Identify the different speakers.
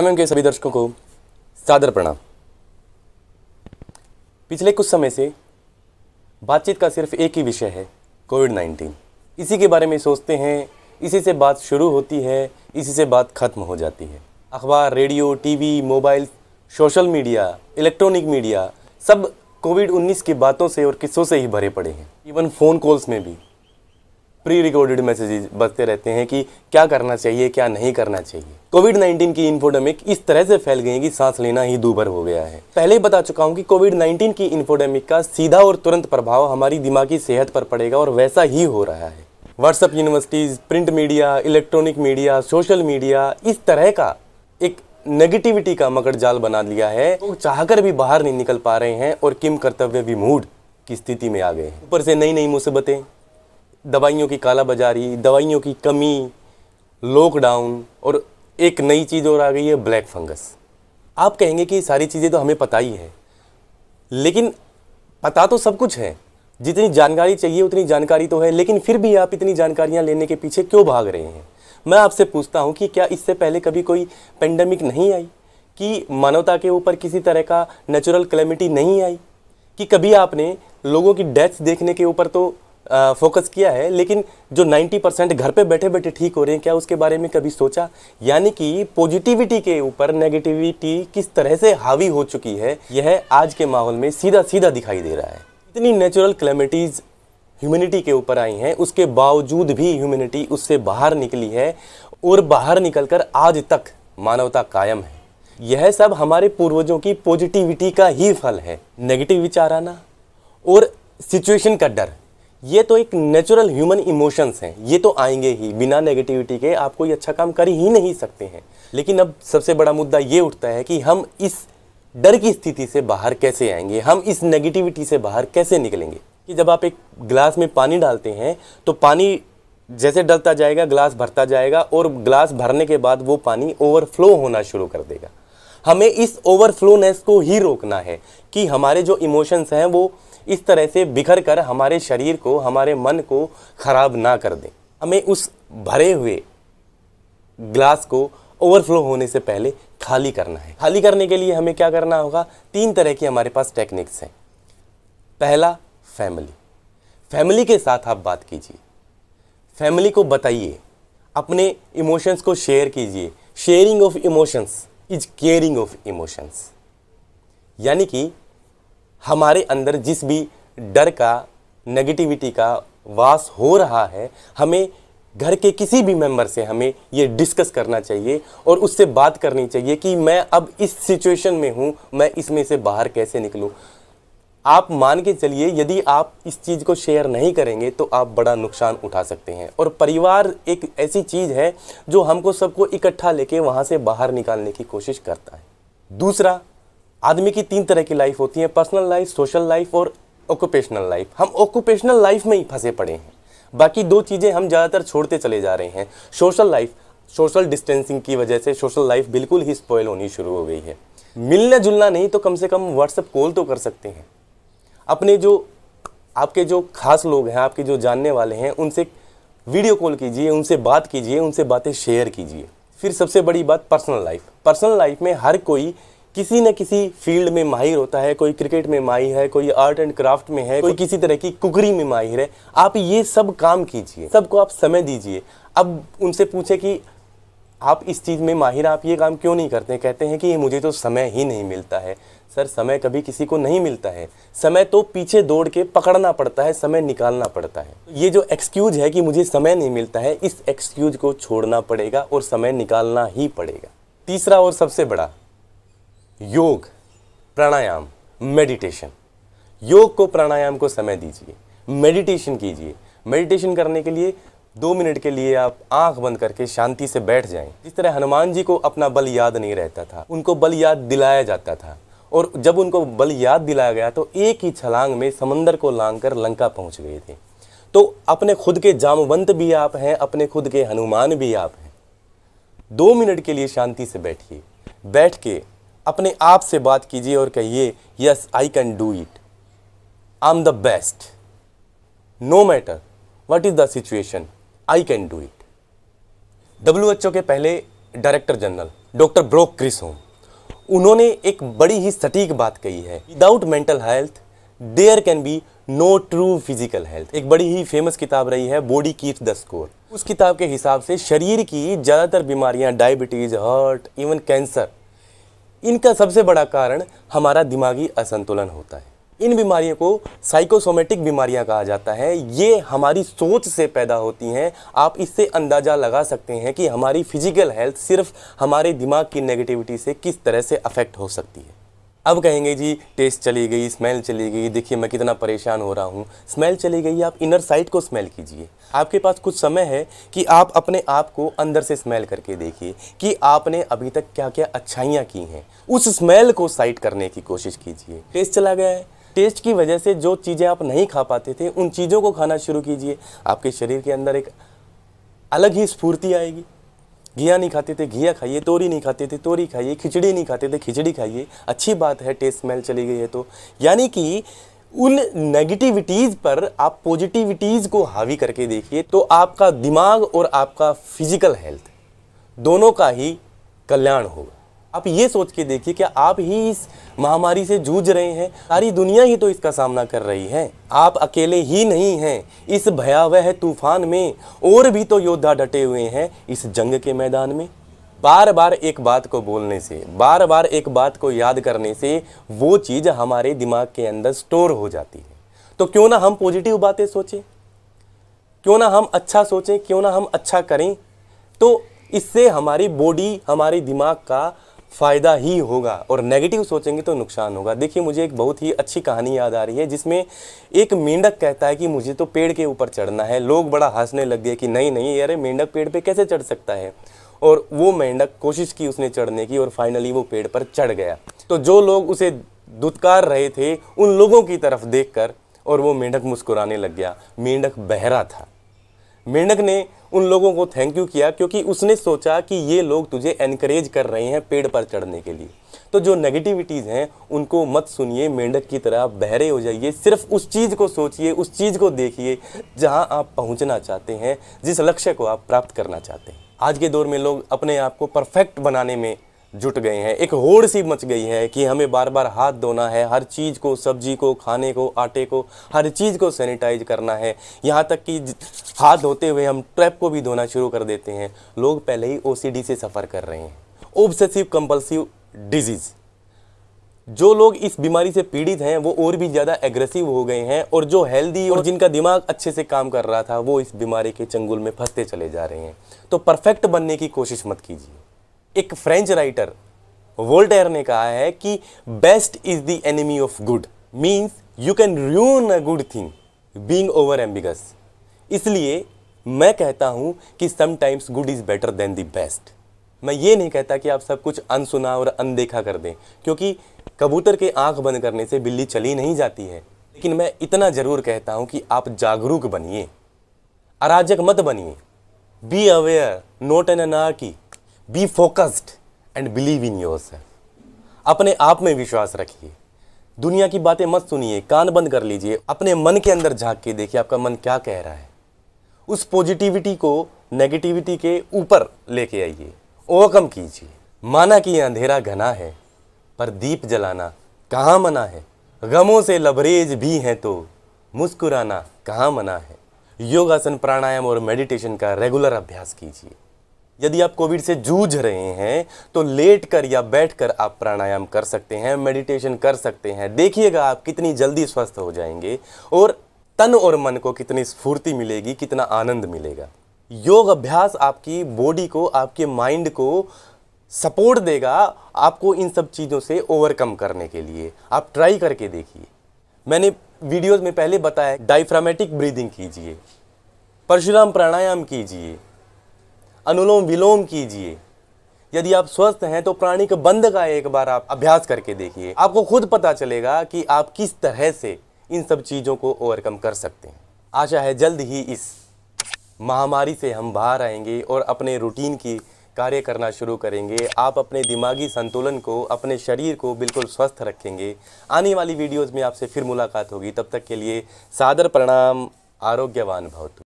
Speaker 1: नाम के सभी दर्शकों को सादर प्रणाम पिछले कुछ समय से बातचीत का सिर्फ एक ही विषय है कोविड नाइन्टीन इसी के बारे में सोचते हैं इसी से बात शुरू होती है इसी से बात खत्म हो जाती है अखबार radio TV mobile social media electronic media सब कोविड 19 की बातों से और किस्सों से ही भरे पड़े हैं इवन फ़ोन कॉल्स में भी प्री रिकॉर्डेड मैसेजेस बचते रहते हैं कि क्या करना चाहिए क्या नहीं करना चाहिए कोविड 19 की इन्फोडेमिक इस तरह से फैल गई है कि सांस लेना ही दूभर हो गया है पहले ही बता चुका हूँ कि कोविड 19 की इन्फोडेमिक का सीधा और तुरंत प्रभाव हमारी दिमागी सेहत पर पड़ेगा और वैसा ही हो रहा है WhatsApp universities print media electronic media social media इस तरह का एक नेगेटिविटी का मकड़ जाल बना लिया है तो चाहकर भी बाहर नहीं निकल पा रहे हैं और किम कर्तव्य विमूढ़ की स्थिति में आ गए हैं ऊपर से नई नई मुसीबतें दवाइयों की कालाबाजारी दवाइयों की कमी लॉकडाउन और एक नई चीज़ और आ गई है ब्लैक फंगस आप कहेंगे कि सारी चीज़ें तो हमें पता ही है लेकिन पता तो सब कुछ है जितनी जानकारी चाहिए उतनी जानकारी तो है लेकिन फिर भी आप इतनी जानकारियाँ लेने के पीछे क्यों भाग रहे हैं मैं आपसे पूछता हूँ कि क्या इससे पहले कभी कोई पेंडेमिक नहीं आई कि मानवता के ऊपर किसी तरह का नेचुरल क्लेमिटी नहीं आई कि कभी आपने लोगों की डेथ्स देखने के ऊपर तो फोकस किया है लेकिन जो 90 परसेंट घर पे बैठे बैठे ठीक हो रहे हैं क्या उसके बारे में कभी सोचा यानी कि पॉजिटिविटी के ऊपर नेगेटिविटी किस तरह से हावी हो चुकी है यह आज के माहौल में सीधा सीधा दिखाई दे रहा है इतनी नेचुरल क्लेमिटीज़ ह्यूमिनिटी के ऊपर आई हैं उसके बावजूद भी ह्यूमिनिटी उससे बाहर निकली है और बाहर निकलकर आज तक मानवता कायम है यह सब हमारे पूर्वजों की पॉजिटिविटी का ही फल है नेगेटिव विचार आना और सिचुएशन का डर ये तो एक नेचुरल ह्यूमन इमोशंस हैं ये तो आएंगे ही बिना नेगेटिविटी के आप कोई अच्छा काम कर ही नहीं सकते हैं लेकिन अब सबसे बड़ा मुद्दा ये उठता है कि हम इस डर की स्थिति से बाहर कैसे आएंगे हम इस नेगेटिविटी से बाहर कैसे निकलेंगे कि जब आप एक ग्लास में पानी डालते हैं तो पानी जैसे डलता जाएगा ग्लास भरता जाएगा और ग्लास भरने के बाद वो पानी ओवरफ्लो होना शुरू कर देगा हमें इस ओवरफ्लोनेस को ही रोकना है कि हमारे जो इमोशंस हैं वो इस तरह से बिखर कर हमारे शरीर को हमारे मन को ख़राब ना कर दें हमें उस भरे हुए ग्लास को ओवरफ्लो होने से पहले खाली करना है खाली करने के लिए हमें क्या करना होगा तीन तरह की हमारे पास टेक्निक्स हैं पहला फैमिली फैमिली के साथ आप बात कीजिए फैमिली को बताइए अपने इमोशंस को शेयर कीजिए sharing of emotions is caring of emotions यानी कि हमारे अंदर जिस भी डर का नेगेटिविटी का वास हो रहा है हमें घर के किसी भी मेंबर से हमें ये डिस्कस करना चाहिए और उससे बात करनी चाहिए कि मैं अब इस सिचुएशन में हूँ मैं इसमें से बाहर कैसे निकलूँ आप मान के चलिए यदि आप इस चीज़ को शेयर नहीं करेंगे तो आप बड़ा नुकसान उठा सकते हैं और परिवार एक ऐसी चीज़ है जो हमको सबको इकट्ठा लेके वहाँ से बाहर निकालने की कोशिश करता है दूसरा आदमी की तीन तरह की लाइफ होती है पर्सनल लाइफ सोशल लाइफ और ऑक्यूपेशनल लाइफ हम ऑक्यूपेशनल लाइफ में ही फंसे पड़े हैं बाकी दो चीज़ें हम ज़्यादातर छोड़ते चले जा रहे हैं सोशल लाइफ सोशल डिस्टेंसिंग की वजह से सोशल लाइफ बिल्कुल ही स्पॉयल होनी शुरू हो गई है मिलना जुलना नहीं तो कम से कम व्हाट्सअप कॉल तो कर सकते हैं अपने जो आपके जो खास लोग हैं आपके जो जानने वाले हैं उनसे वीडियो कॉल कीजिए उनसे बात कीजिए उनसे बातें शेयर कीजिए फिर सबसे बड़ी बात पर्सनल लाइफ पर्सनल लाइफ में हर कोई किसी न किसी फील्ड में माहिर होता है कोई क्रिकेट में माहिर है कोई आर्ट एंड क्राफ्ट में है कोई किसी तरह की कुकरी में माहिर है आप ये सब काम कीजिए सबको आप समय दीजिए अब उनसे पूछे कि आप इस चीज़ में माहिर आप ये काम क्यों नहीं करते कहते हैं कि मुझे तो समय ही नहीं मिलता है सर समय कभी किसी को नहीं मिलता है समय तो पीछे दौड़ के पकड़ना पड़ता है समय निकालना पड़ता है ये जो एक्सक्यूज है कि मुझे समय नहीं मिलता है इस एक्सक्यूज को छोड़ना पड़ेगा और समय निकालना ही पड़ेगा तीसरा और सबसे बड़ा योग प्राणायाम मेडिटेशन योग को प्राणायाम को समय दीजिए मेडिटेशन कीजिए मेडिटेशन करने के लिए दो मिनट के लिए आप आंख बंद करके शांति से बैठ जाएं जिस तरह हनुमान जी को अपना बल याद नहीं रहता था उनको बल याद दिलाया जाता था और जब उनको बल याद दिलाया गया तो एक ही छलांग में समंदर को लांग कर लंका पहुंच गए थे तो अपने खुद के जामवंत भी आप हैं अपने खुद के हनुमान भी आप हैं दो मिनट के लिए शांति से बैठिए बैठ के अपने आप से बात कीजिए और कहिए yes I can do it I am the best no matter what is the situation I can do it W H O के पहले डायरेक्टर जनरल डॉक्टर ब्रोक होम उन्होंने एक बड़ी ही सटीक बात कही है without mental health there can be no true physical health एक बड़ी ही फेमस किताब रही है बॉडी कीप द स्कोर उस किताब के हिसाब से शरीर की ज़्यादातर बीमारियां डायबिटीज़ हार्ट इवन कैंसर इनका सबसे बड़ा कारण हमारा दिमागी असंतुलन होता है इन बीमारियों को साइकोसोमेटिक बीमारियां कहा जाता है ये हमारी सोच से पैदा होती हैं आप इससे अंदाज़ा लगा सकते हैं कि हमारी फिजिकल हेल्थ सिर्फ हमारे दिमाग की नेगेटिविटी से किस तरह से अफेक्ट हो सकती है अब कहेंगे जी टेस्ट चली गई स्मेल चली गई देखिए मैं कितना परेशान हो रहा हूँ स्मेल चली गई आप इनर साइड को स्मेल कीजिए आपके पास कुछ समय है कि आप अपने आप को अंदर से स्मेल करके देखिए कि आपने अभी तक क्या क्या अच्छाइयाँ की हैं उस स्मेल को साइड करने की कोशिश कीजिए टेस्ट चला गया है टेस्ट की वजह से जो चीज़ें आप नहीं खा पाते थे उन चीज़ों को खाना शुरू कीजिए आपके शरीर के अंदर एक अलग ही स्फूर्ति आएगी घिया नहीं खाते थे घिया खाइए तोरी नहीं खाते थे तोरी खाइए खिचड़ी नहीं खाते थे खिचड़ी खाइए अच्छी बात है टेस्ट स्मेल चली गई है तो यानी कि उन नेगेटिविटीज़ पर आप पॉजिटिविटीज़ को हावी करके देखिए तो आपका दिमाग और आपका फिजिकल हेल्थ दोनों का ही कल्याण होगा आप ये सोच के देखिए कि आप ही इस महामारी से जूझ रहे हैं सारी दुनिया ही तो इसका सामना कर रही है आप अकेले ही नहीं हैं इस भयावह तूफान में और भी तो योद्धा डटे हुए हैं इस जंग के मैदान में बार बार एक बात को बोलने से बार बार एक बात को याद करने से वो चीज़ हमारे दिमाग के अंदर स्टोर हो जाती है तो क्यों ना हम पॉजिटिव बातें सोचें क्यों ना हम अच्छा सोचें क्यों ना हम अच्छा करें तो इससे हमारी बॉडी हमारे दिमाग का फ़ायदा ही होगा और नेगेटिव सोचेंगे तो नुकसान होगा देखिए मुझे एक बहुत ही अच्छी कहानी याद आ रही है जिसमें एक मेंढक कहता है कि मुझे तो पेड़ के ऊपर चढ़ना है लोग बड़ा हंसने लग गए कि नहीं नहीं यार मेंढक पेड़ पे कैसे चढ़ सकता है और वो मेंढक कोशिश की उसने चढ़ने की और फाइनली वो पेड़ पर चढ़ गया तो जो लोग उसे दुत्कार रहे थे उन लोगों की तरफ देख और वो मेंढक मुस्कुराने लग गया मेंढक बहरा था मेंढक ने उन लोगों को थैंक यू किया क्योंकि उसने सोचा कि ये लोग तुझे एनकरेज कर रहे हैं पेड़ पर चढ़ने के लिए तो जो नेगेटिविटीज़ हैं उनको मत सुनिए मेंढक की तरह बहरे हो जाइए सिर्फ उस चीज़ को सोचिए उस चीज़ को देखिए जहां आप पहुंचना चाहते हैं जिस लक्ष्य को आप प्राप्त करना चाहते हैं आज के दौर में लोग अपने आप को परफेक्ट बनाने में जुट गए हैं एक होड़ सी मच गई है कि हमें बार बार हाथ धोना है हर चीज़ को सब्जी को खाने को आटे को हर चीज़ को सैनिटाइज करना है यहाँ तक कि हाथ धोते हुए हम ट्रैप को भी धोना शुरू कर देते हैं लोग पहले ही ओ से सफ़र कर रहे हैं ओबसेसिव कंपल्सिव डिजीज़ जो लोग इस बीमारी से पीड़ित हैं वो और भी ज़्यादा एग्रेसिव हो गए हैं और जो हेल्दी और जिनका दिमाग अच्छे से काम कर रहा था वो इस बीमारी के चंगुल में फंसते चले जा रहे हैं तो परफेक्ट बनने की कोशिश मत कीजिए एक फ्रेंच राइटर वोल्टेयर ने कहा है कि best is the enemy of good means you can ruin a good thing being over ambiguous इसलिए मैं कहता हूं कि sometimes good is better than the best मैं ये नहीं कहता कि आप सब कुछ अनसुना और अनदेखा कर दें क्योंकि कबूतर के आंख बंद करने से बिल्ली चली नहीं जाती है लेकिन मैं इतना ज़रूर कहता हूँ कि आप जागरूक बनिए अराजक मत बनिए be aware not anarchic be focused and believe in yourself अपने आप में विश्वास रखिए दुनिया की बातें मत सुनिए कान बंद कर लीजिए अपने मन के अंदर झांक के देखिए आपका मन क्या कह रहा है उस पॉजिटिविटी को नेगेटिविटी के ऊपर लेके आइए ओवरकम कीजिए माना कि यह अंधेरा घना है पर दीप जलाना कहाँ मना है गमों से लबरेज भी हैं तो मुस्कुराना कहाँ मना है योगासन प्राणायाम और मेडिटेशन का रेगुलर अभ्यास कीजिए यदि आप कोविड से जूझ रहे हैं तो लेट कर या बैठ कर आप प्राणायाम कर सकते हैं मेडिटेशन कर सकते हैं देखिएगा आप कितनी जल्दी स्वस्थ हो जाएंगे और तन और मन को कितनी स्फूर्ति मिलेगी कितना आनंद मिलेगा योग अभ्यास आपकी बॉडी को आपके माइंड को सपोर्ट देगा आपको इन सब चीज़ों से ओवरकम करने के लिए आप ट्राई करके देखिए मैंने वीडियोस में पहले बताया डायफ्रामेटिक ब्रीदिंग कीजिए परशुराम प्राणायाम कीजिए अनुलोम विलोम कीजिए यदि आप स्वस्थ हैं तो प्राणी के बंद का एक बार आप अभ्यास करके देखिए आपको खुद पता चलेगा कि आप किस तरह से इन सब चीज़ों को ओवरकम कर सकते हैं आशा है जल्द ही इस महामारी से हम बाहर आएंगे और अपने रूटीन की कार्य करना शुरू करेंगे आप अपने दिमागी संतुलन को अपने शरीर को बिल्कुल स्वस्थ रखेंगे आने वाली वीडियोस में आपसे फिर मुलाकात होगी तब तक के लिए सादर प्रणाम आरोग्यवान भवतु